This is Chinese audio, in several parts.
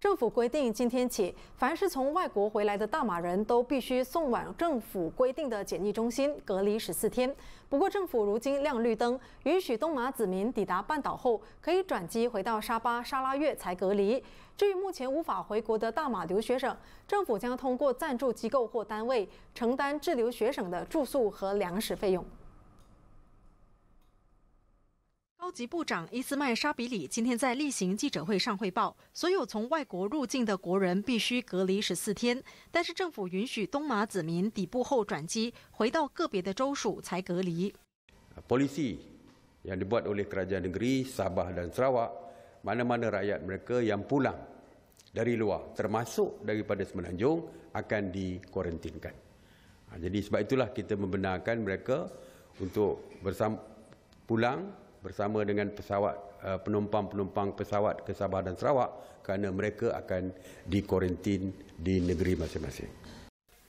政府规定，今天起，凡是从外国回来的大马人都必须送往政府规定的检疫中心隔离十四天。不过，政府如今亮绿灯，允许东马子民抵达半岛后可以转机回到沙巴、沙拉月才隔离。至于目前无法回国的大马留学生，政府将通过赞助机构或单位承担滞留学生的住宿和粮食费用。高级部长伊斯迈沙比里今天在例行记者会上汇报，所有从外国入境的国人必须隔离十四天，但是政府允许东马子民抵步后转机，回到个别的州属才隔离。p o l i c i yang dibuat oleh kerajaan negeri Sabah dan Sarawak mana-mana rakyat mereka yang pulang dari luar, termasuk daripada Semenanjung akan d i k o r a n t i n k a n Jadi sebab itulah kita membenarkan mereka untuk bersam pulang.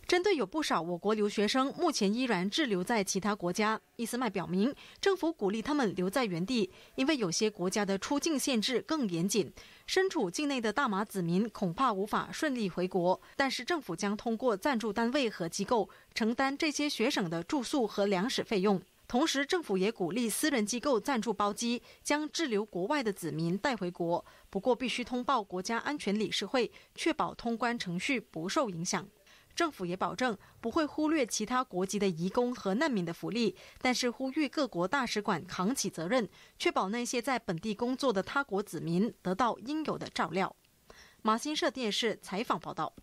针对有不少我国留学生目前依然滞留在其他国家，伊斯麦表明，政府鼓励他们留在原地，因为有些国家的出境限制更严谨。身处境内的大马子民恐怕无法顺利回国，但是政府将通过赞助单位和机构承担这些学生的住宿和粮食费用。同时，政府也鼓励私人机构赞助包机，将滞留国外的子民带回国。不过，必须通报国家安全理事会，确保通关程序不受影响。政府也保证不会忽略其他国籍的移工和难民的福利，但是呼吁各国大使馆扛起责任，确保那些在本地工作的他国子民得到应有的照料。马新社电视采访报道。